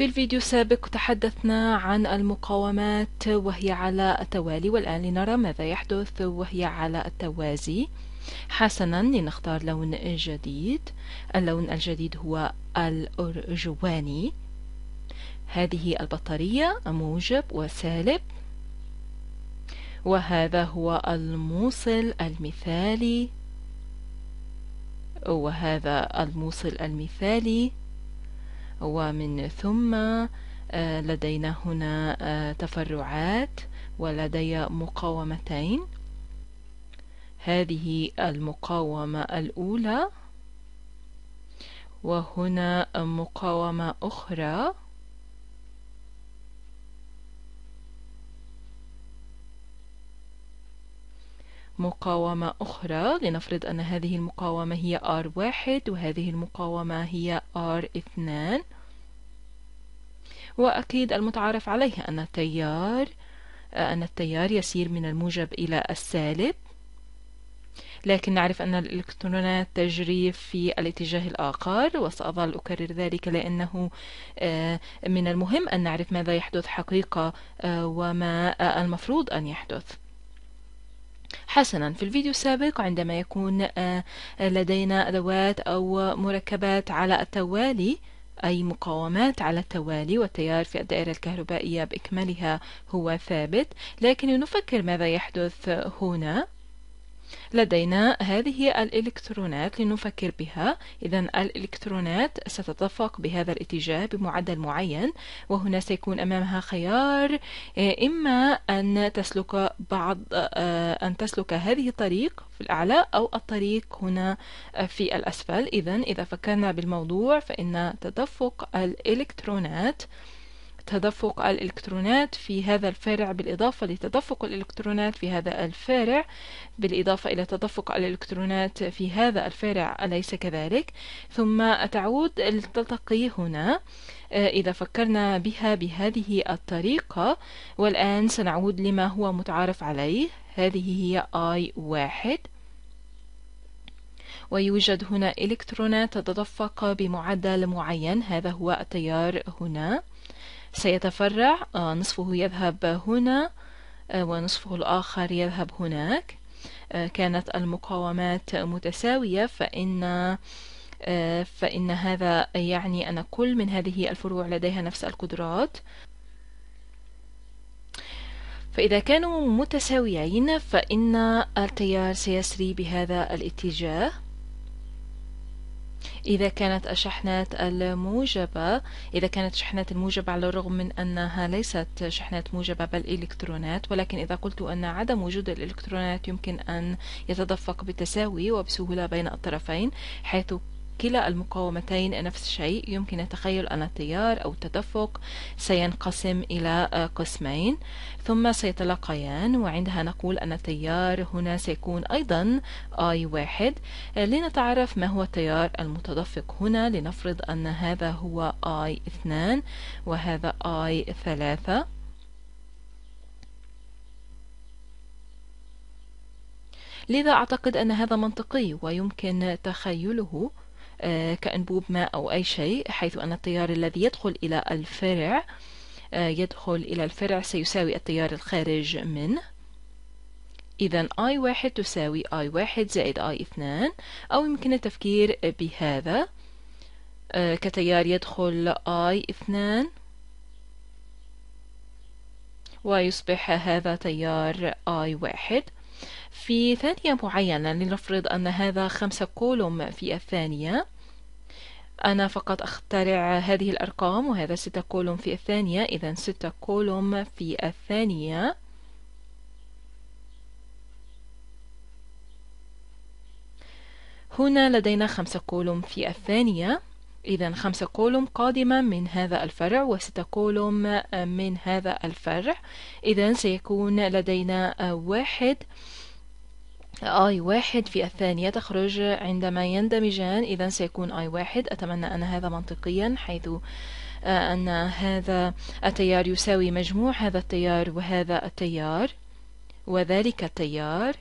في الفيديو السابق تحدثنا عن المقاومات وهي على التوالي والآن لنرى ماذا يحدث وهي على التوازي حسنا لنختار لون جديد اللون الجديد هو الأرجواني هذه البطارية موجب وسالب وهذا هو الموصل المثالي وهذا الموصل المثالي ومن ثم آه، لدينا هنا آه، تفرعات ولدي مقاومتين هذه المقاومة الأولى وهنا مقاومة أخرى مقاومة أخرى لنفرض أن هذه المقاومة هي R1 وهذه المقاومة هي R2 وأكيد المتعارف عليه أن التيار أن التيار يسير من الموجب إلى السالب لكن نعرف أن الإلكترونات تجري في الاتجاه الآخر وسأظل أكرر ذلك لأنه آه، من المهم أن نعرف ماذا يحدث حقيقة آه، وما آه، المفروض أن يحدث حسنا في الفيديو السابق عندما يكون آه، لدينا أدوات أو مركبات على التوالي أي مقاومات على التوالي والتيار في الدائرة الكهربائية بإكملها هو ثابت لكن لنفكر ماذا يحدث هنا لدينا هذه الإلكترونات لنفكر بها إذا الإلكترونات ستتفق بهذا الاتجاه بمعدل معين وهنا سيكون أمامها خيار إيه، إما أن تسلك بعض آه، أن تسلك هذه الطريق في الأعلى أو الطريق هنا آه، في الأسفل إذا إذا فكرنا بالموضوع فإن تدفق الإلكترونات تدفق الإلكترونات في هذا الفارع بالإضافة لتدفق الإلكترونات في هذا الفارع بالإضافة إلى تدفق الإلكترونات في هذا الفارع أليس كذلك؟ ثم تعود لتلتقي هنا آه، إذا فكرنا بها بهذه الطريقة والآن سنعود لما هو متعارف عليه هذه هي I واحد ويوجد هنا إلكترونات تتدفق بمعدل معين هذا هو التيار هنا سيتفرع آه، نصفه يذهب هنا آه، ونصفه الآخر يذهب هناك آه، كانت المقاومات متساوية فإن فإن هذا يعني أن كل من هذه الفروع لديها نفس القدرات فإذا كانوا متساويين فإن التيار سيسري بهذا الاتجاه إذا كانت الشحنات الموجبة إذا كانت الشحنات الموجبة على الرغم من أنها ليست شحنات موجبة بل إلكترونات ولكن إذا قلت أن عدم وجود الإلكترونات يمكن أن يتدفق بتساوي وبسهولة بين الطرفين حيث كلا المقاومتين نفس الشيء يمكن تخيل أن التيار أو التدفق سينقسم إلى آه، قسمين ثم سيتلاقيان وعندها نقول أن التيار هنا سيكون أيضا I واحد آه، لنتعرف ما هو التيار المتدفق هنا لنفرض أن هذا هو I اثنان وهذا I ثلاثة لذا أعتقد أن هذا منطقي ويمكن تخيله آه، كأنبوب ماء أو أي شيء حيث أن التيار الذي يدخل إلى الفرع آه، يدخل إلى الفرع سيساوي التيار الخارج من إذا I1 تساوي I1 زائد I2 أو يمكن التفكير بهذا آه، كتيار يدخل I2 ويصبح هذا تيار I1 في ثانية معينة لنفرض أن هذا خمسة كولوم في الثانية أنا فقط أخترع هذه الأرقام وهذا ستة كولوم في الثانية إذا ستة كولوم في الثانية هنا لدينا خمسة كولوم في الثانية إذا خمسة كولوم قادمة من هذا الفرع وستة كولوم من هذا الفرع إذا سيكون لدينا واحد اي واحد في الثانية تخرج عندما يندمجان إذا سيكون اي واحد أتمنى أن هذا منطقيا حيث آه، أن هذا التيار يساوي مجموع هذا التيار وهذا التيار وذلك التيار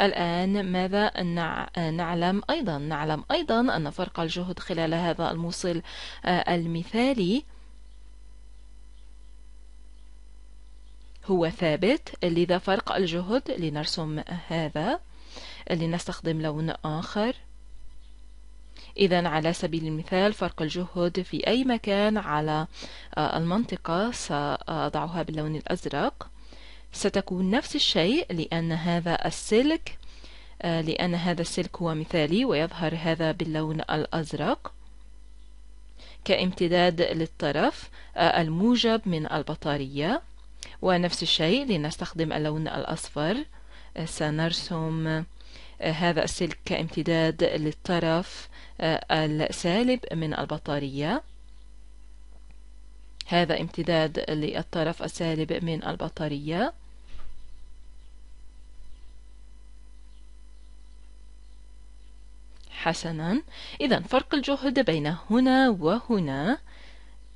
الآن ماذا نعلم أيضا نعلم أيضا أن فرق الجهد خلال هذا الموصل آه، المثالي هو ثابت لذا فرق الجهد لنرسم هذا لنستخدم لون آخر إذا على سبيل المثال فرق الجهد في أي مكان على آه، المنطقة سأضعها باللون الأزرق ستكون نفس الشيء لأن هذا السلك آه، لأن هذا السلك هو مثالي ويظهر هذا باللون الأزرق كامتداد للطرف آه، الموجب من البطارية ونفس الشيء لنستخدم اللون الأصفر آه، سنرسم هذا السلك كامتداد للطرف السالب من البطارية هذا امتداد للطرف السالب من البطارية حسنا إذا فرق الجهد بين هنا وهنا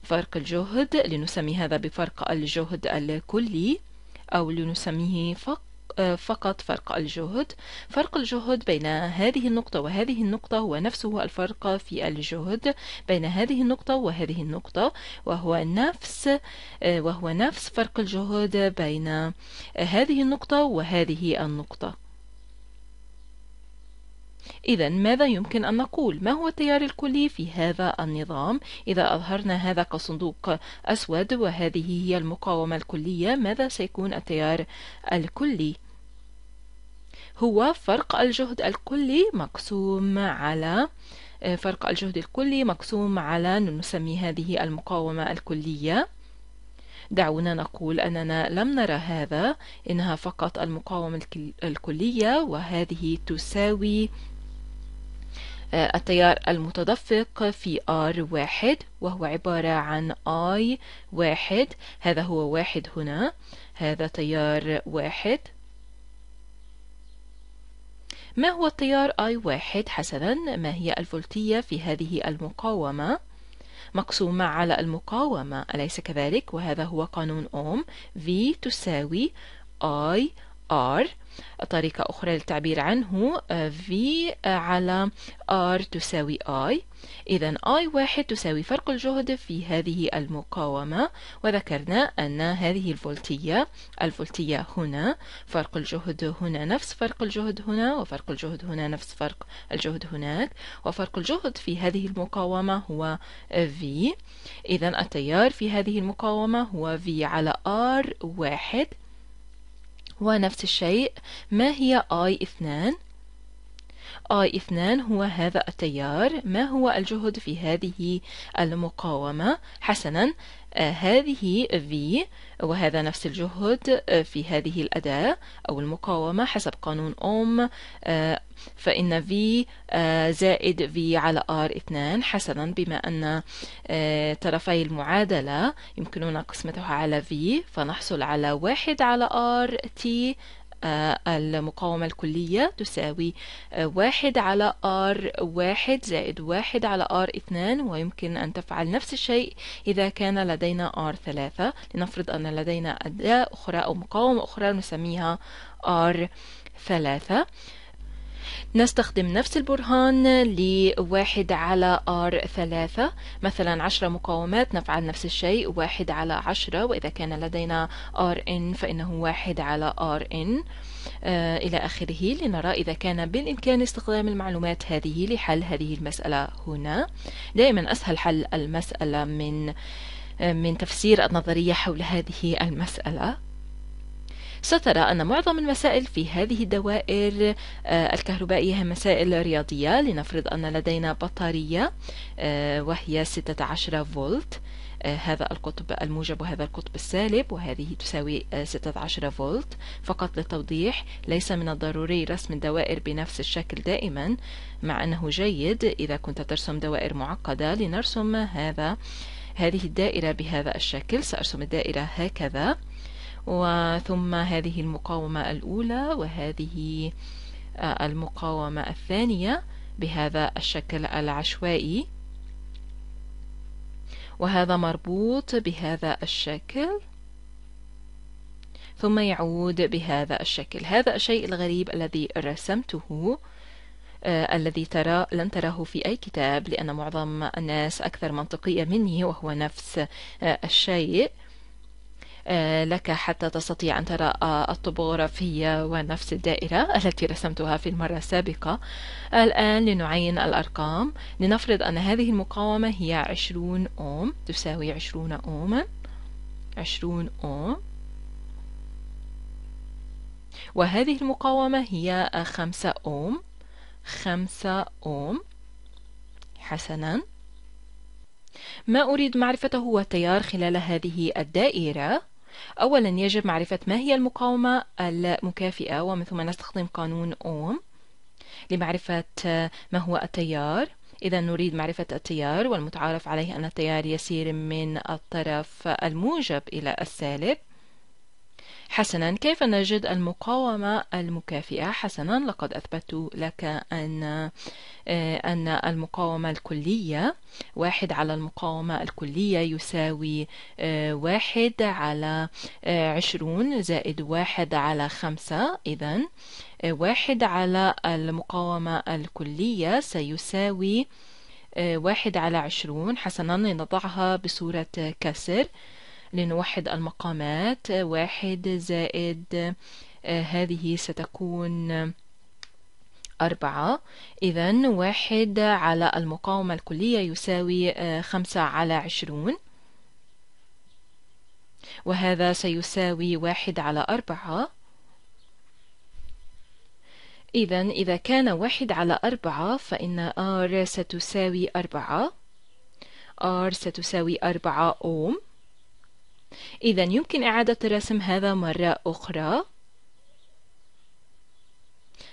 فرق الجهد لنسمي هذا بفرق الجهد الكلي أو لنسميه فقط فرق الجهد فرق الجهد بين هذه النقطة وهذه النقطة هو نفسه الفرق في الجهد بين هذه النقطة وهذه النقطة وهو نفس وهو نفس فرق الجهد بين هذه النقطة وهذه النقطة إذا ماذا يمكن أن نقول؟ ما هو التيار الكلي في هذا النظام؟ إذا أظهرنا هذا كصندوق أسود وهذه هي المقاومة الكلية، ماذا سيكون التيار الكلي؟ هو فرق الجهد الكلي مقسوم على آه، فرق الجهد الكلي مقسوم على نسمي هذه المقاومة الكلية دعونا نقول أننا لم نرى هذا إنها فقط المقاومة الكلية وهذه تساوي آه، التيار المتدفق في R واحد وهو عبارة عن I واحد هذا هو واحد هنا هذا تيار واحد ما هو التيار I واحد حسنا ما هي الفولتية في هذه المقاومة مقسومة على المقاومة أليس كذلك وهذا هو قانون أوم V تساوي I R طريقة أخرى للتعبير عنه آه، v آه، على r تساوي i إذا i واحد تساوي فرق الجهد في هذه المقاومة وذكرنا أن هذه الفولتية الفولتية هنا فرق الجهد هنا نفس فرق الجهد هنا وفرق الجهد هنا نفس فرق الجهد هناك وفرق الجهد في هذه المقاومة هو v إذا التيار في هذه المقاومة هو v على r واحد ونفس الشيء ما هي I2؟ I2 هو هذا التيار ما هو الجهد في هذه المقاومة؟ حسناً هذه V وهذا نفس الجهد آه، في هذه الأداة أو المقاومة حسب قانون أوم آه، فإن V آه، زائد V على R 2 حسنا بما أن طرفي المعادلة يمكننا قسمتها على V فنحصل على واحد على R T المقاومة الكلية تساوي واحد على R واحد زائد واحد على R اثنان ويمكن أن تفعل نفس الشيء إذا كان لدينا R ثلاثة لنفرض أن لدينا أداة أخرى أو مقاومة أخرى نسميها R ثلاثة نستخدم نفس البرهان لواحد على R ثلاثة مثلا عشرة مقاومات نفعل نفس الشيء واحد على عشرة وإذا كان لدينا RN فإنه واحد على RN آه إلى آخره لنرى إذا كان بالإمكان استخدام المعلومات هذه لحل هذه المسألة هنا دائما أسهل حل المسألة من آه، من تفسير النظرية حول هذه المسألة سترى أن معظم المسائل في هذه الدوائر آه، الكهربائية هي مسائل رياضية لنفرض أن لدينا بطارية آه، وهي 16 فولت آه، هذا القطب الموجب وهذا القطب السالب وهذه تساوي 16 فولت فقط للتوضيح ليس من الضروري رسم الدوائر بنفس الشكل دائما مع أنه جيد إذا كنت ترسم دوائر معقدة لنرسم هذا هذه الدائرة بهذا الشكل سأرسم الدائرة هكذا وثم هذه المقاومة الأولى وهذه آه، المقاومة الثانية بهذا الشكل العشوائي وهذا مربوط بهذا الشكل ثم يعود بهذا الشكل هذا الشيء الغريب الذي رسمته آه الذي ترى لن تراه في أي كتاب لأن معظم الناس أكثر منطقية مني وهو نفس آه الشيء آه، لك حتى تستطيع أن ترى آه، الطبوغرافية ونفس الدائرة التي رسمتها في المرة السابقة الآن لنعين الأرقام لنفرض أن هذه المقاومة هي 20 أوم تساوي 20 أوما 20 أوم وهذه المقاومة هي 5 أوم 5 أوم حسناً ما أريد معرفته هو التيار خلال هذه الدائرة أولا يجب معرفة ما هي المقاومة المكافئة ومن ثم نستخدم قانون أوم لمعرفة ما هو التيار إذا نريد معرفة التيار والمتعارف عليه أن التيار يسير من الطرف الموجب إلى السالب حسنا كيف نجد المقاومة المكافئة حسنا لقد أثبت لك أن آه، أن المقاومة الكلية واحد على المقاومة الكلية يساوي آه، واحد على آه، عشرون زائد واحد على خمسة إذا واحد على المقاومة الكلية سيساوي واحد على عشرون حسنا لنضعها بصورة كسر لنوحد المقامات واحد زائد آه، هذه ستكون أربعة إذا واحد على المقاومة الكلية يساوي آه، خمسة على عشرون وهذا سيساوي واحد على أربعة إذا إذا كان واحد على أربعة فإن R ستساوي أربعة R ستساوي أربعة أوم إذا يمكن إعادة الرسم هذا مرة أخرى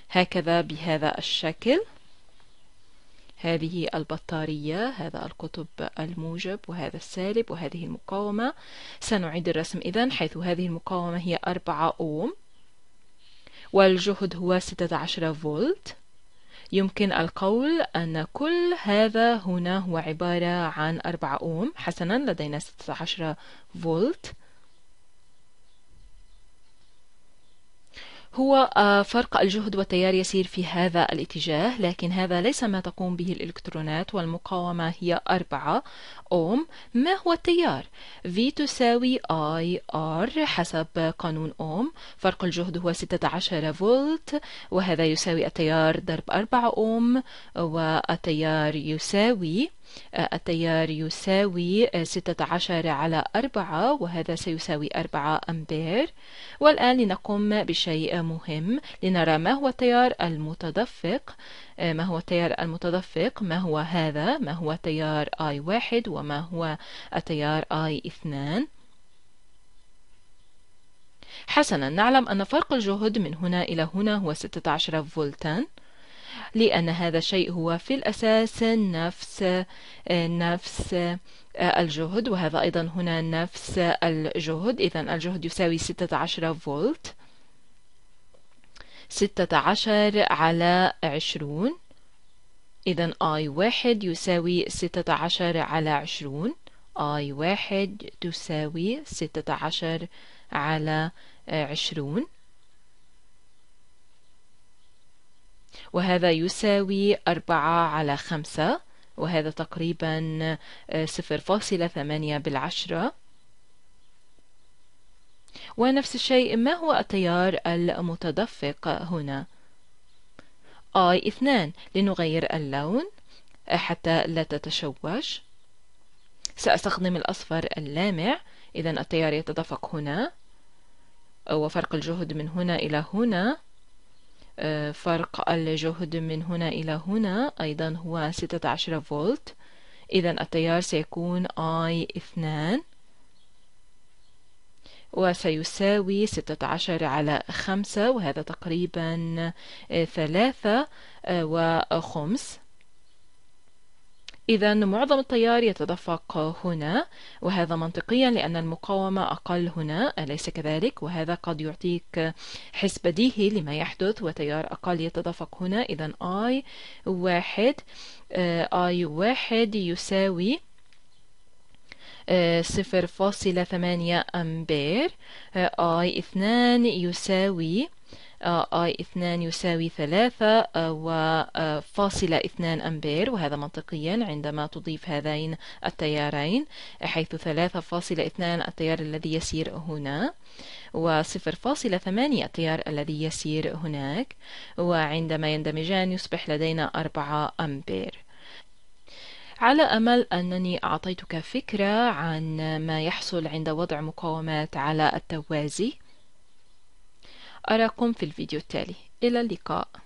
هكذا بهذا الشكل هذه البطارية هذا القطب الموجب وهذا السالب وهذه المقاومة سنعيد الرسم إذا حيث هذه المقاومة هي 4 أوم والجهد هو 16 فولت يمكن القول أن كل هذا هنا هو عبارة عن 4 أوم حسنا لدينا 16 فولت هو آه، فرق الجهد والتيار يسير في هذا الاتجاه لكن هذا ليس ما تقوم به الإلكترونات والمقاومة هي أربعة أوم ما هو التيار؟ V تساوي I R حسب قانون أوم فرق الجهد هو 16 فولت وهذا يساوي التيار ضرب 4 أوم والتيار يساوي التيار يساوي 16 على 4 وهذا سيساوي 4 أمبير والآن لنقوم بشيء مهم لنرى ما هو التيار المتدفق آه، ما هو التيار المتدفق ما هو هذا ما هو تيار I1 وما هو التيار I2 حسنا نعلم أن فرق الجهد من هنا إلى هنا هو 16 فولتان لأن هذا الشيء هو في الأساس نفس آه، نفس آه، الجهد وهذا أيضا هنا نفس الجهد إذا الجهد يساوي 16 فولت 16 على 20 إذا I I1 يساوي 16 على 20 I 1 تساوي 16 على 20 وهذا يساوي أربعة على خمسة وهذا تقريبا آه، صفر فاصلة ثمانية بالعشرة ونفس الشيء ما هو التيار المتدفق هنا I اثنان لنغير اللون آه، حتى لا تتشوش سأستخدم الأصفر اللامع إذا التيار يتدفق هنا وفرق الجهد من هنا إلى هنا فرق الجهد من هنا إلى هنا أيضا هو 16 فولت إذا التيار سيكون I 2 وسيساوي 16 على 5 وهذا تقريبا 3 آه، وخمس إذا معظم التيار يتدفق هنا وهذا منطقيا لأن المقاومة أقل هنا أليس كذلك وهذا قد يعطيك حس بديهي لما يحدث وتيار أقل يتدفق هنا إذا I واحد I آه، واحد يساوي آه، صفر فاصلة ثمانية أمبير I آه، اثنان يساوي اي اثنان يساوي ثلاثة آه، وفاصلة آه، اثنان أمبير وهذا منطقيا عندما تضيف هذين التيارين حيث ثلاثة فاصلة اثنان التيار الذي يسير هنا وصفر فاصلة ثمانية التيار الذي يسير هناك وعندما يندمجان يصبح لدينا أربعة أمبير على أمل أنني أعطيتك فكرة عن ما يحصل عند وضع مقاومات على التوازي أراكم في الفيديو التالي إلى اللقاء